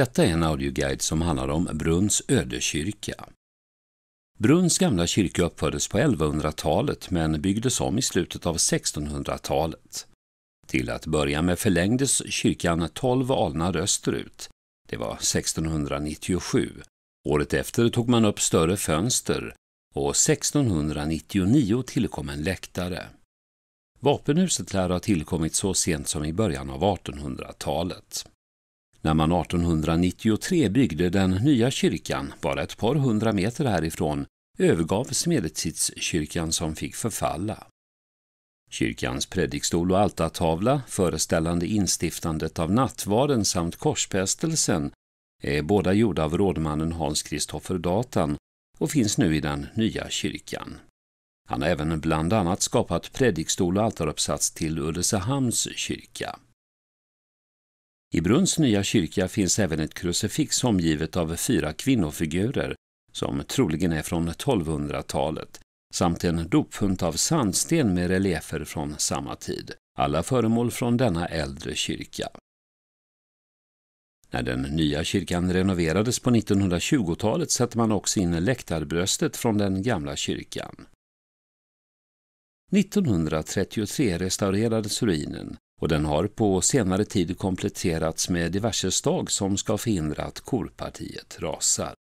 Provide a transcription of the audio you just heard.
Detta är en audioguide som handlar om Brunns ödekyrka. Brunns gamla kyrka uppfördes på 1100-talet men byggdes om i slutet av 1600-talet. Till att börja med förlängdes kyrkan 12 alnar österut. Det var 1697. Året efter tog man upp större fönster och 1699 tillkom en läktare. Vapenhuset lär ha tillkommit så sent som i början av 1800-talet. När man 1893 byggde den nya kyrkan, bara ett par hundra meter härifrån, övergavs medeltidskyrkan som fick förfalla. Kyrkans predikstol och altartavla, föreställande instiftandet av nattvarden samt korsfästelsen, är båda gjorda av rådmannen Hans Christoffer Datan och finns nu i den nya kyrkan. Han har även bland annat skapat predikstol och altaruppsats till Ulricehamns kyrka. I Brunns nya kyrka finns även ett krucifix omgivet av fyra kvinnofigurer som troligen är från 1200-talet samt en dopfunt av sandsten med reliefer från samma tid. Alla föremål från denna äldre kyrka. När den nya kyrkan renoverades på 1920-talet satte man också in läktarbröstet från den gamla kyrkan. 1933 restaurerades ruinen och den har på senare tid kompletterats med diverse stag som ska förhindra att korpartiet rasar.